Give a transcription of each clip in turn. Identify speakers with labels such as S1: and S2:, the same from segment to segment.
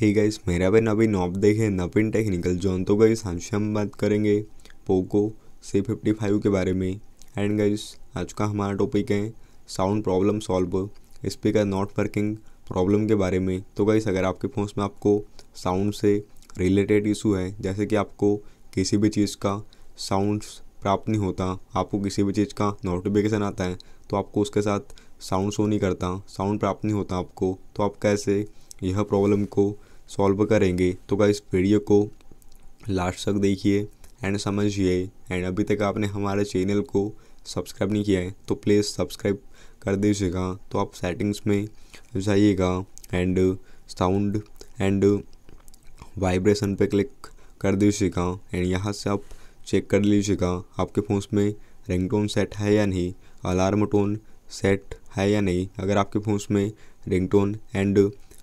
S1: hey guys मेरा भी नवीन ऑप देखे नवीन टेक्निकल जोन तो गाइस आज हम बात करेंगे पोको सी फिफ्टी फाइव के बारे में एंड गाइस आज का हमारा टॉपिक है sound problem solve speaker not working problem के बारे में तो गाइस अगर आपके फ़ोन में आपको साउंड से रिलेटेड इशू है जैसे कि आपको किसी भी चीज़ का साउंड प्राप्त नहीं होता आपको किसी भी चीज़ का नोटिफिकेशन आता है तो आपको उसके साथ साउंड शो नहीं करता साउंड प्राप्त नहीं होता आपको तो आप कैसे यह प्रॉब्लम को सॉल्व करेंगे तो इस वीडियो को लास्ट तक देखिए एंड समझिए एंड अभी तक आपने हमारे चैनल को सब्सक्राइब नहीं किया है तो प्लीज़ सब्सक्राइब कर दीजिएगा तो आप सेटिंग्स में जाइएगा एंड साउंड एंड वाइब्रेशन पे क्लिक कर दीजिएगा एंड यहाँ से आप चेक कर लीजिएगा आपके फ़ोन में रिंगटोन सेट है या नहीं अलार्म टोन सेट है या नहीं अगर आपके फ़ोन में ringtone and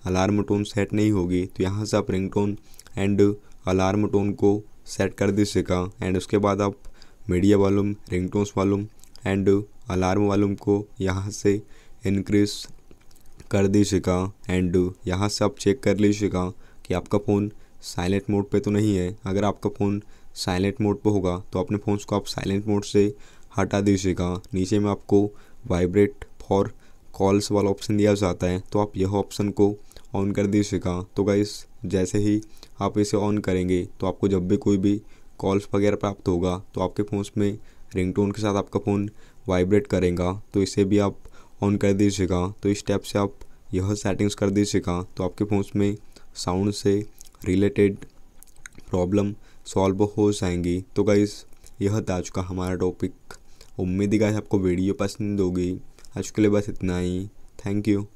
S1: alarm tone set नहीं होगी तो यहाँ से आप ring tone and alarm tone को सेट कर दीजिएगा एंड उसके बाद आप media volume ring tones volume and alarm volume को यहाँ से इनक्रीज कर दीजिएगा एंड यहाँ से आप चेक कर लीजिएगा कि आपका फ़ोन साइलेंट मोड पे तो नहीं है अगर आपका फ़ोन साइलेंट मोड पे होगा तो अपने फ़ोन को आप साइलेंट मोड से हटा दीजिएगा नीचे में आपको वाइब्रेट फॉर कॉल्स वाला ऑप्शन दिया जाता है तो आप यह ऑप्शन को ऑन कर दीजिएगा तो गाइस जैसे ही आप इसे ऑन करेंगे तो आपको जब भी कोई भी कॉल्स वगैरह प्राप्त होगा तो आपके फ़ोन में रिंगटोन के साथ आपका फ़ोन वाइब्रेट करेगा तो इसे भी आप ऑन कर दीजिएगा तो इस टैप से आप यह सेटिंग्स कर दीजिएगा तो आपके फ़ोन में साउंड से रिलेटेड प्रॉब्लम सॉल्व हो जाएंगी तो गाइस यह था आज का हमारा टॉपिक उम्मीद ही गाइस आपको वीडियो पसंद होगी आज के लिए बस इतना ही थैंक यू